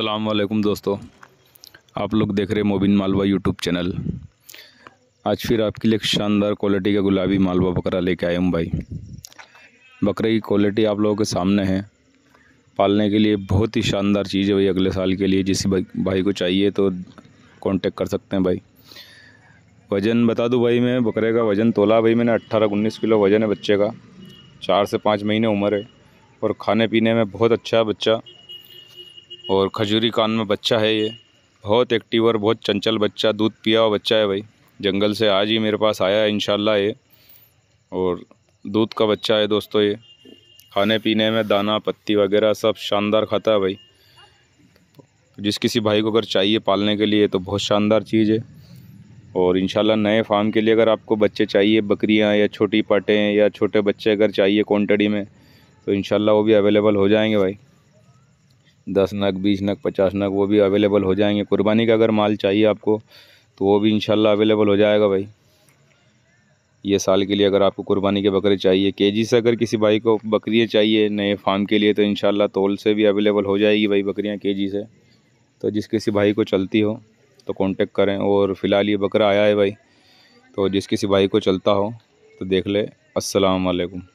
वालेकुम दोस्तों आप लोग देख रहे मोबिन मालवा यूट्यूब चैनल आज फिर आपके लिए एक शानदार क्वालिटी का गुलाबी मालवा बकरा लेके आए हूँ भाई बकरे की क्वालिटी आप लोगों के सामने है पालने के लिए बहुत ही शानदार चीज़ है भाई अगले साल के लिए जिस भाई, भाई को चाहिए तो कांटेक्ट कर सकते हैं भाई वज़न बता दूँ भाई मैं बकरे का वज़न तोला भाई मैंने अट्ठारह उन्नीस किलो वज़न है बच्चे का चार से पाँच महीने उम्र है और खाने पीने में बहुत अच्छा बच्चा और खजूरी कान में बच्चा है ये बहुत एक्टिव और बहुत चंचल बच्चा दूध पिया हुआ बच्चा है भाई जंगल से आज ही मेरे पास आया है इनशाला ये और दूध का बच्चा है दोस्तों ये खाने पीने में दाना पत्ती वगैरह सब शानदार खाता है भाई जिस किसी भाई को अगर चाहिए पालने के लिए तो बहुत शानदार चीज़ है और इन नए फार्म के लिए अगर आपको बच्चे चाहिए बकरियाँ या छोटी पाटें या छोटे बच्चे अगर चाहिए क्वान्टिटी में तो इन वो भी अवेलेबल हो जाएंगे भाई दस नग बीस नग पचास नग वो भी अवेलेबल हो जाएंगे कुर्बानी का अगर माल चाहिए आपको तो वो भी इन अवेलेबल हो जाएगा भाई ये साल के लिए अगर आपको कुर्बानी के बकरे चाहिए केजी से अगर किसी भाई को बकरियाँ चाहिए नए फार्म के लिए तो इन तोल से भी अवेलेबल हो जाएगी भाई बकरियाँ केजी से तो जिस किसी भाई को चलती हो तो कांटेक्ट करें और फ़िलहाल ये बकरा आया है भाई तो जिस किसी भाई को चलता हो तो देख ले असलकम